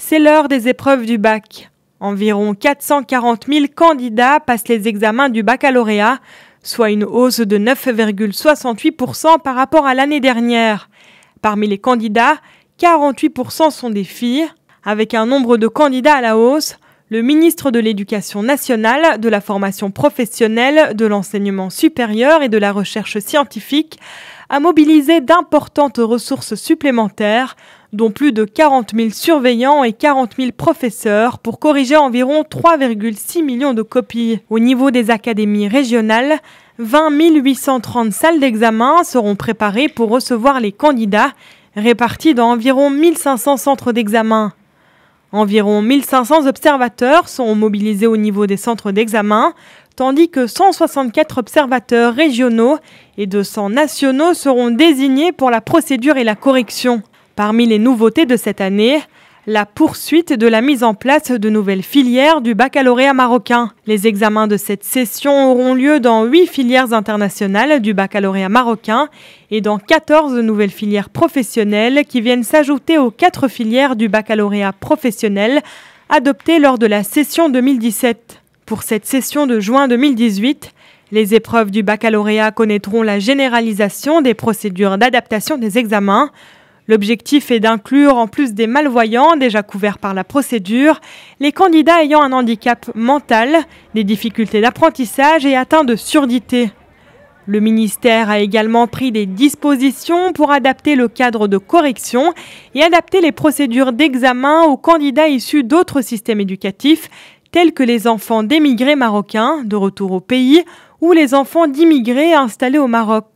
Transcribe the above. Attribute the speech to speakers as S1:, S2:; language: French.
S1: C'est l'heure des épreuves du bac. Environ 440 000 candidats passent les examens du baccalauréat, soit une hausse de 9,68% par rapport à l'année dernière. Parmi les candidats, 48% sont des filles. Avec un nombre de candidats à la hausse, le ministre de l'Éducation nationale, de la formation professionnelle, de l'enseignement supérieur et de la recherche scientifique a mobilisé d'importantes ressources supplémentaires dont plus de 40 000 surveillants et 40 000 professeurs pour corriger environ 3,6 millions de copies. Au niveau des académies régionales, 20 830 salles d'examen seront préparées pour recevoir les candidats, répartis dans environ 1500 centres d'examen. Environ 1500 observateurs seront mobilisés au niveau des centres d'examen, tandis que 164 observateurs régionaux et 200 nationaux seront désignés pour la procédure et la correction. Parmi les nouveautés de cette année, la poursuite de la mise en place de nouvelles filières du baccalauréat marocain. Les examens de cette session auront lieu dans 8 filières internationales du baccalauréat marocain et dans 14 nouvelles filières professionnelles qui viennent s'ajouter aux 4 filières du baccalauréat professionnel adoptées lors de la session 2017. Pour cette session de juin 2018, les épreuves du baccalauréat connaîtront la généralisation des procédures d'adaptation des examens, L'objectif est d'inclure, en plus des malvoyants déjà couverts par la procédure, les candidats ayant un handicap mental, des difficultés d'apprentissage et atteints de surdité. Le ministère a également pris des dispositions pour adapter le cadre de correction et adapter les procédures d'examen aux candidats issus d'autres systèmes éducatifs, tels que les enfants d'émigrés marocains de retour au pays ou les enfants d'immigrés installés au Maroc.